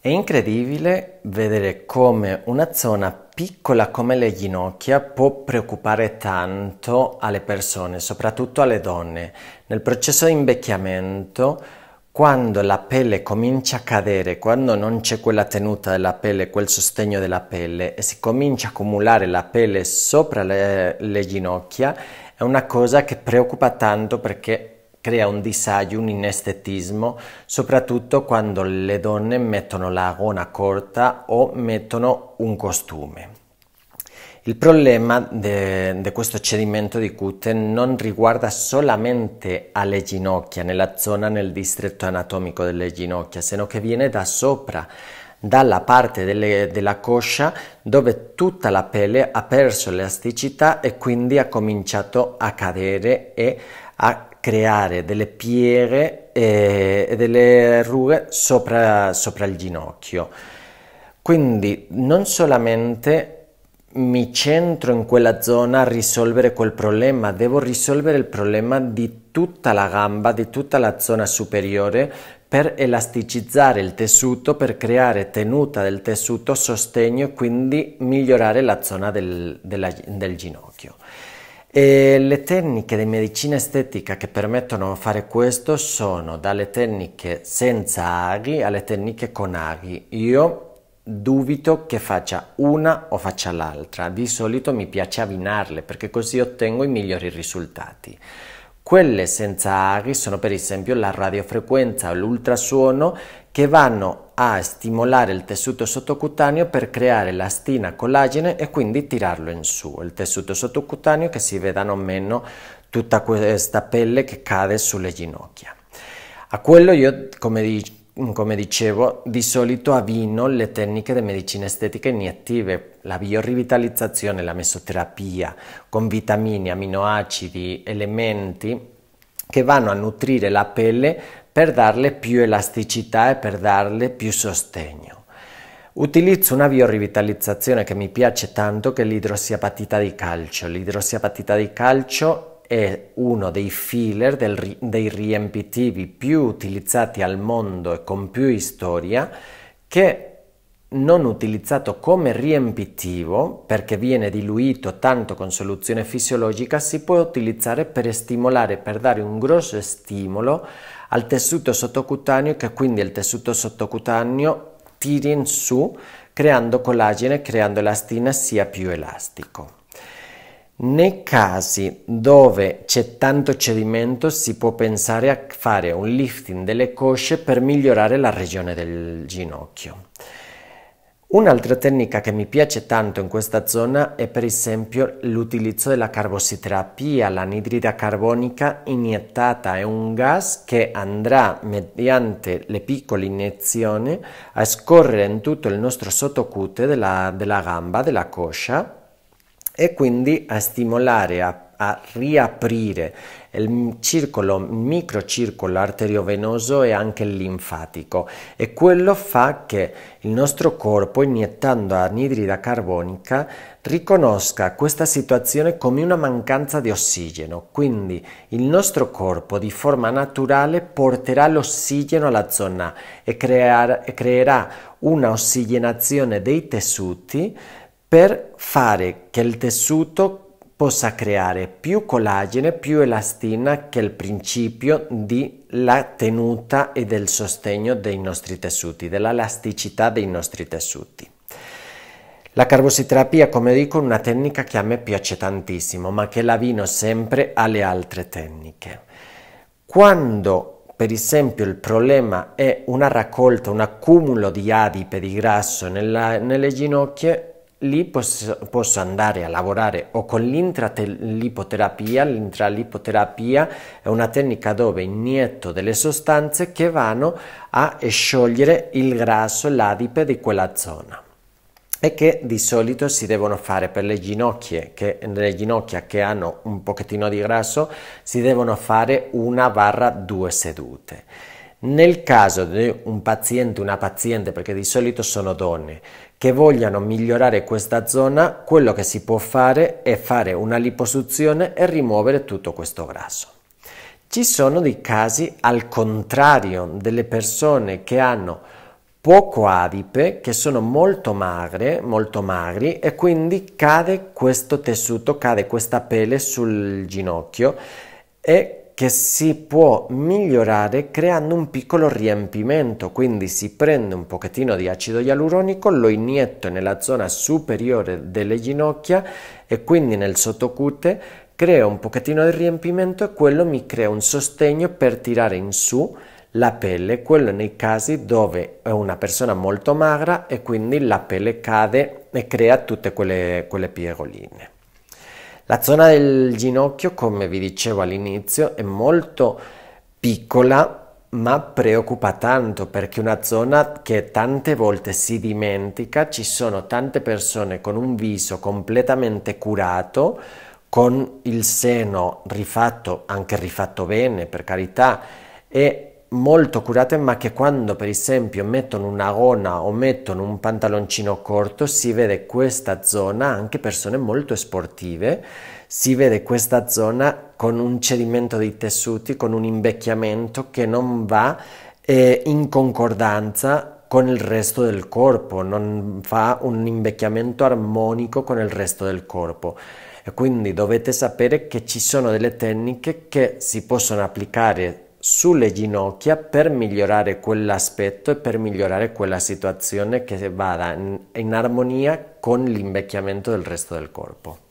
È incredibile vedere come una zona piccola come le ginocchia può preoccupare tanto alle persone, soprattutto alle donne. Nel processo di invecchiamento, quando la pelle comincia a cadere, quando non c'è quella tenuta della pelle, quel sostegno della pelle e si comincia a accumulare la pelle sopra le, le ginocchia, è una cosa che preoccupa tanto perché crea un disagio, un inestetismo, soprattutto quando le donne mettono la gona corta o mettono un costume. Il problema di questo cedimento di cute non riguarda solamente alle ginocchia, nella zona, nel distretto anatomico delle ginocchia, sino che viene da sopra, dalla parte delle, della coscia dove tutta la pelle ha perso elasticità e quindi ha cominciato a cadere e a creare delle pieghe eh, e delle rughe sopra, sopra il ginocchio. Quindi non solamente mi centro in quella zona a risolvere quel problema, devo risolvere il problema di tutta la gamba, di tutta la zona superiore per elasticizzare il tessuto, per creare tenuta del tessuto, sostegno e quindi migliorare la zona del, della, del ginocchio. E le tecniche di medicina estetica che permettono di fare questo sono dalle tecniche senza aghi alle tecniche con aghi. Io dubito che faccia una o faccia l'altra, di solito mi piace abbinarle perché così ottengo i migliori risultati. Quelle senza aghi sono per esempio la radiofrequenza o l'ultrasuono che vanno a stimolare il tessuto sottocutaneo per creare elastina, collagene e quindi tirarlo in su. Il tessuto sottocutaneo che si vedano meno tutta questa pelle che cade sulle ginocchia. A quello io, come, di, come dicevo, di solito avvino le tecniche di medicina estetica iniettive, la biorivitalizzazione, la mesoterapia, con vitamine, aminoacidi, elementi che vanno a nutrire la pelle per darle più elasticità e per darle più sostegno. Utilizzo una biorivitalizzazione che mi piace tanto che è l'idrossiapatita di calcio. L'idrossiapatita di calcio è uno dei filler del, dei riempitivi più utilizzati al mondo e con più storia che non utilizzato come riempitivo perché viene diluito tanto con soluzione fisiologica, si può utilizzare per stimolare, per dare un grosso stimolo al tessuto sottocutaneo che quindi il tessuto sottocutaneo tiri in su creando collagene, creando elastina sia più elastico. Nei casi dove c'è tanto cedimento si può pensare a fare un lifting delle cosce per migliorare la regione del ginocchio. Un'altra tecnica che mi piace tanto in questa zona è per esempio l'utilizzo della carbossiterapia, l'anidrida carbonica iniettata è un gas che andrà mediante le piccole iniezioni a scorrere in tutto il nostro sottocute della, della gamba, della coscia e quindi a stimolare, a a riaprire il circolo, il microcircolo arteriovenoso e anche il linfatico e quello fa che il nostro corpo iniettando anidride carbonica riconosca questa situazione come una mancanza di ossigeno, quindi il nostro corpo di forma naturale porterà l'ossigeno alla zona e, crear, e creerà una ossigenazione dei tessuti per fare che il tessuto possa creare più collagene, più elastina che il principio della tenuta e del sostegno dei nostri tessuti, dell'elasticità dei nostri tessuti. La carbossiterapia, come dico, è una tecnica che a me piace tantissimo, ma che la sempre alle altre tecniche. Quando, per esempio, il problema è una raccolta, un accumulo di adipe di grasso nella, nelle ginocchia, lì posso, posso, andare a lavorare o con l'intralipoterapia. L'intralipoterapia è una tecnica dove inietto delle sostanze che vanno a sciogliere il grasso, l'adipe di quella zona e che di solito si devono fare per le ginocchia che, le ginocchia che hanno un pochettino di grasso si devono fare una barra due sedute nel caso di un paziente, una paziente, perché di solito sono donne, che vogliano migliorare questa zona, quello che si può fare è fare una liposuzione e rimuovere tutto questo grasso. Ci sono dei casi al contrario delle persone che hanno poco adipe, che sono molto magre, molto magri e quindi cade questo tessuto, cade questa pelle sul ginocchio e che si può migliorare creando un piccolo riempimento, quindi si prende un pochettino di acido ialuronico, lo inietto nella zona superiore delle ginocchia e quindi nel sottocute, creo un pochettino di riempimento e quello mi crea un sostegno per tirare in su la pelle, quello nei casi dove è una persona molto magra e quindi la pelle cade e crea tutte quelle, quelle piegoline. La zona del ginocchio, come vi dicevo all'inizio, è molto piccola ma preoccupa tanto perché è una zona che tante volte si dimentica, ci sono tante persone con un viso completamente curato, con il seno rifatto, anche rifatto bene per carità, e molto curate ma che quando per esempio mettono una gona o mettono un pantaloncino corto si vede questa zona anche persone molto sportive si vede questa zona con un cedimento dei tessuti con un invecchiamento che non va eh, in concordanza con il resto del corpo, non fa un invecchiamento armonico con il resto del corpo. E quindi dovete sapere che ci sono delle tecniche che si possono applicare sulle ginocchia per migliorare quell'aspetto e per migliorare quella situazione che vada in, armonia con l'invecchiamento del resto del corpo.